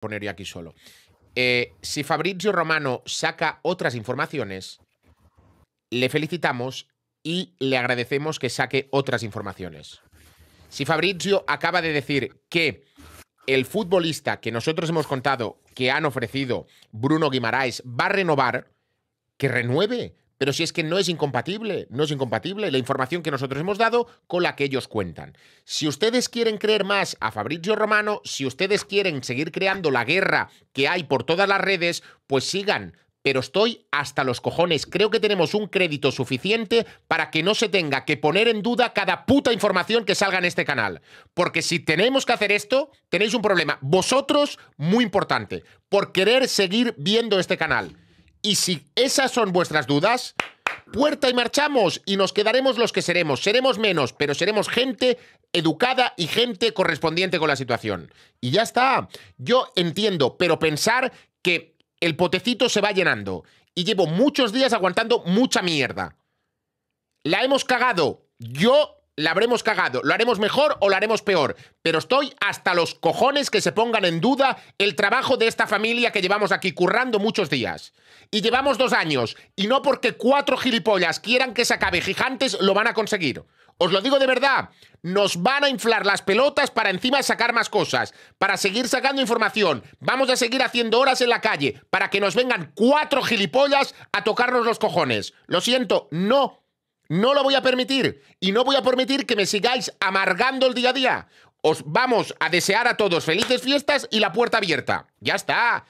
poner yo aquí solo. Eh, si Fabrizio Romano saca otras informaciones, le felicitamos y le agradecemos que saque otras informaciones. Si Fabrizio acaba de decir que el futbolista que nosotros hemos contado que han ofrecido Bruno Guimarães va a renovar, que renueve, pero si es que no es incompatible, no es incompatible la información que nosotros hemos dado con la que ellos cuentan. Si ustedes quieren creer más a Fabrizio Romano, si ustedes quieren seguir creando la guerra que hay por todas las redes, pues sigan. Pero estoy hasta los cojones. Creo que tenemos un crédito suficiente para que no se tenga que poner en duda cada puta información que salga en este canal. Porque si tenemos que hacer esto, tenéis un problema. Vosotros, muy importante, por querer seguir viendo este canal. Y si esas son vuestras dudas, puerta y marchamos y nos quedaremos los que seremos. Seremos menos, pero seremos gente educada y gente correspondiente con la situación. Y ya está. Yo entiendo, pero pensar que el potecito se va llenando y llevo muchos días aguantando mucha mierda. La hemos cagado. Yo la habremos cagado, lo haremos mejor o lo haremos peor, pero estoy hasta los cojones que se pongan en duda el trabajo de esta familia que llevamos aquí currando muchos días. Y llevamos dos años, y no porque cuatro gilipollas quieran que se acabe gigantes, lo van a conseguir. Os lo digo de verdad, nos van a inflar las pelotas para encima sacar más cosas, para seguir sacando información, vamos a seguir haciendo horas en la calle, para que nos vengan cuatro gilipollas a tocarnos los cojones. Lo siento, no no lo voy a permitir y no voy a permitir que me sigáis amargando el día a día. Os vamos a desear a todos felices fiestas y la puerta abierta. Ya está.